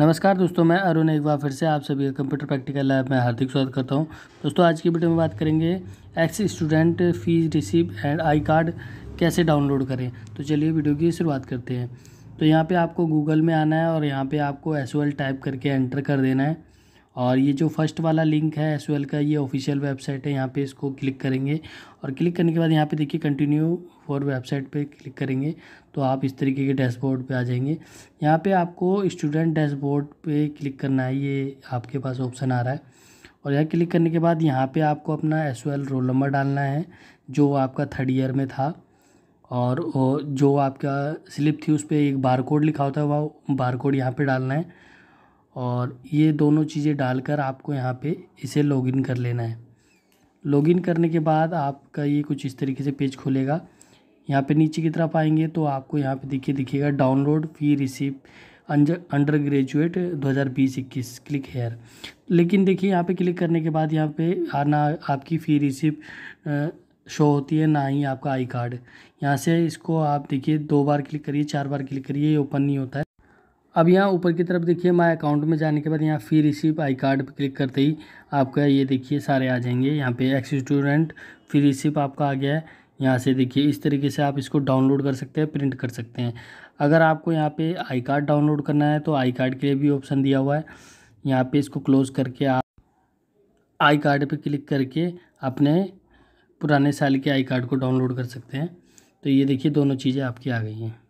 नमस्कार दोस्तों मैं अरुण एक बार फिर से आप सभी का कंप्यूटर प्रैक्टिकल लैब में हार्दिक स्वागत करता हूं दोस्तों आज की वीडियो में बात करेंगे X student fees receive and I card कैसे डाउनलोड करें तो चलिए वीडियो की शुरुआत करते हैं तो यहाँ पे आपको गूगल में आना है और यहाँ पे आपको एस टाइप करके एंटर कर देना है और ये जो फर्स्ट वाला लिंक है एस का ये ऑफिशियल वेबसाइट है यहाँ पे इसको क्लिक करेंगे और क्लिक करने के बाद यहाँ पे देखिए कंटिन्यू फॉर वेबसाइट पे क्लिक करेंगे तो आप इस तरीके के डैशबोर्ड पे आ जाएंगे यहाँ पे आपको स्टूडेंट डैशबोर्ड पे क्लिक करना है ये आपके पास ऑप्शन आ रहा है और यहाँ क्लिक करने के बाद यहाँ पर आपको अपना एस रोल नंबर डालना है जो आपका थर्ड ईयर में था और जो आपका स्लिप थी उस पर एक बार कोड लिखा होता है वह बार कोड यहाँ पर डालना है और ये दोनों चीज़ें डालकर आपको यहाँ पे इसे लॉगिन कर लेना है लॉगिन करने के बाद आपका ये कुछ इस तरीके से पेज खोलेगा यहाँ पे नीचे की तरफ आएंगे तो आपको यहाँ पे देखिए दिखेगा download fee receive undergraduate 2020-21 click here लेकिन देखिए यहाँ पे क्लिक करने के बाद यहाँ पे ना आपकी फ़ी रिसिप शो होती है ना ही आपका आई कार्ड यहाँ से इसको आप देखिए दो बार क्लिक करिए चार बार क्लिक करिए ओपन नहीं होता है अब यहाँ ऊपर की तरफ देखिए माय अकाउंट में जाने के बाद यहाँ फ़ी रिसिप आई कार्ड पर क्लिक करते ही आपका ये देखिए सारे आ जाएंगे यहाँ पे एक्स स्टूडेंट फ़ी रिसिप आपका आ गया है यहाँ से देखिए इस तरीके से आप इसको डाउनलोड कर सकते हैं प्रिंट कर सकते हैं अगर आपको यहाँ पे आई कार्ड डाउनलोड करना है तो आई कार्ड के लिए भी ऑप्शन दिया हुआ है यहाँ पर इसको क्लोज़ करके आप आई कार्ड पर क्लिक करके अपने पुराने साल के आई कार्ड को डाउनलोड कर सकते हैं तो ये देखिए दोनों चीज़ें आपकी आ गई हैं